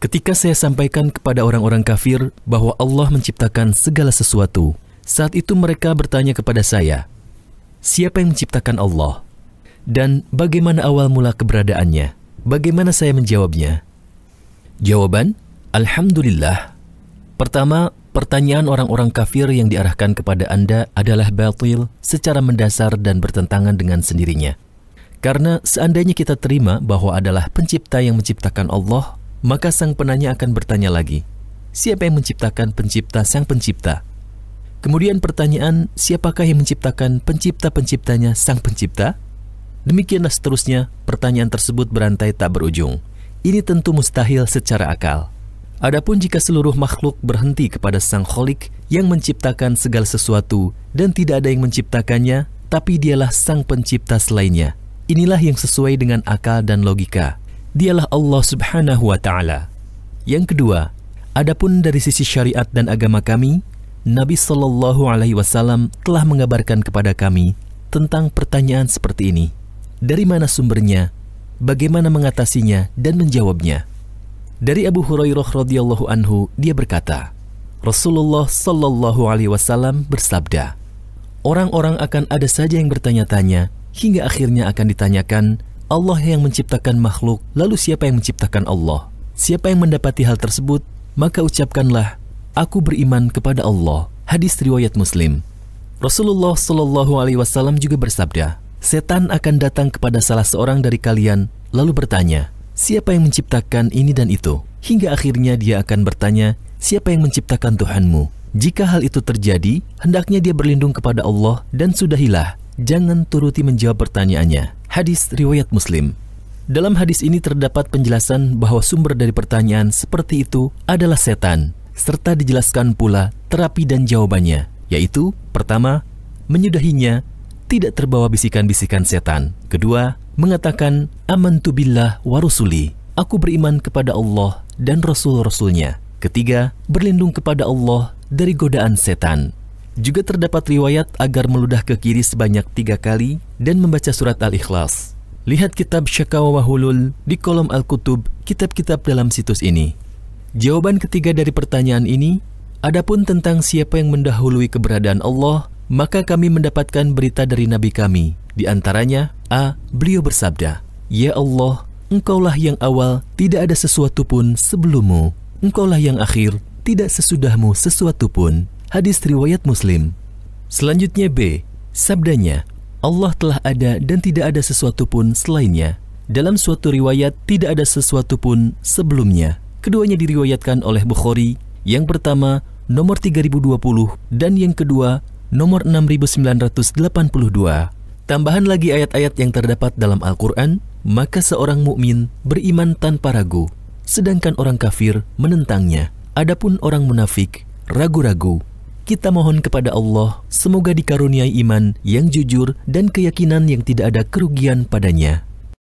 Ketika saya sampaikan kepada orang-orang kafir bahwa Allah menciptakan segala sesuatu, saat itu mereka bertanya kepada saya, "Siapa yang menciptakan Allah? Dan bagaimana awal mula keberadaannya?" Bagaimana saya menjawabnya? Jawaban, Alhamdulillah. Pertama, pertanyaan orang-orang kafir yang diarahkan kepada Anda adalah batil secara mendasar dan bertentangan dengan sendirinya. Karena seandainya kita terima bahwa adalah pencipta yang menciptakan Allah, maka sang penanya akan bertanya lagi, siapa yang menciptakan pencipta sang pencipta? Kemudian pertanyaan, siapakah yang menciptakan pencipta-penciptanya sang pencipta? Demikianlah seterusnya, pertanyaan tersebut berantai tak berujung. Ini tentu mustahil secara akal. Adapun jika seluruh makhluk berhenti kepada sang kholik yang menciptakan segala sesuatu dan tidak ada yang menciptakannya, tapi dialah sang pencipta selainnya. Inilah yang sesuai dengan akal dan logika, dialah Allah Subhanahu wa taala. Yang kedua, adapun dari sisi syariat dan agama kami, Nabi saw alaihi wasallam telah mengabarkan kepada kami tentang pertanyaan seperti ini. Dari mana sumbernya? Bagaimana mengatasinya dan menjawabnya? Dari Abu Hurairah radhiyallahu anhu dia berkata, Rasulullah sallallahu alaihi wasallam bersabda, orang-orang akan ada saja yang bertanya-tanya hingga akhirnya akan ditanyakan Allah yang menciptakan makhluk, lalu siapa yang menciptakan Allah? Siapa yang mendapati hal tersebut, maka ucapkanlah, aku beriman kepada Allah. Hadis riwayat Muslim. Rasulullah Shallallahu Alaihi Wasallam juga bersabda, setan akan datang kepada salah seorang dari kalian, lalu bertanya, siapa yang menciptakan ini dan itu? Hingga akhirnya dia akan bertanya, siapa yang menciptakan Tuhanmu? Jika hal itu terjadi, hendaknya dia berlindung kepada Allah dan sudahilah, jangan turuti menjawab pertanyaannya. Hadis riwayat Muslim. Dalam hadis ini terdapat penjelasan bahwa sumber dari pertanyaan seperti itu adalah setan, serta dijelaskan pula terapi dan jawabannya, yaitu pertama, menyudahinya tidak terbawa bisikan-bisikan setan. Kedua, mengatakan "Aman amantu billah warusuli. Aku beriman kepada Allah dan rasul-rasulnya. Ketiga, berlindung kepada Allah dari godaan setan. Juga terdapat riwayat agar meludah ke kiri sebanyak tiga kali dan membaca surat Al-Ikhlas. Lihat kitab Syakawawahulul di kolom Al-Kutub, kitab-kitab dalam situs ini. Jawaban ketiga dari pertanyaan ini, adapun tentang siapa yang mendahului keberadaan Allah, maka kami mendapatkan berita dari Nabi kami. Di antaranya, A. Beliau bersabda, Ya Allah, engkaulah yang awal, tidak ada sesuatu pun sebelummu. Engkaulah yang akhir, tidak sesudahmu sesuatu pun. Hadis riwayat Muslim. Selanjutnya B. Sabdanya, Allah telah ada dan tidak ada sesuatu pun selainnya. Dalam suatu riwayat tidak ada sesuatu pun sebelumnya. Keduanya diriwayatkan oleh Bukhari. Yang pertama nomor 3020 dan yang kedua nomor 6982. Tambahan lagi ayat-ayat yang terdapat dalam Al-Qur'an, maka seorang mukmin beriman tanpa ragu, sedangkan orang kafir menentangnya. Adapun orang munafik ragu-ragu kita mohon kepada Allah semoga dikaruniai iman yang jujur dan keyakinan yang tidak ada kerugian padanya.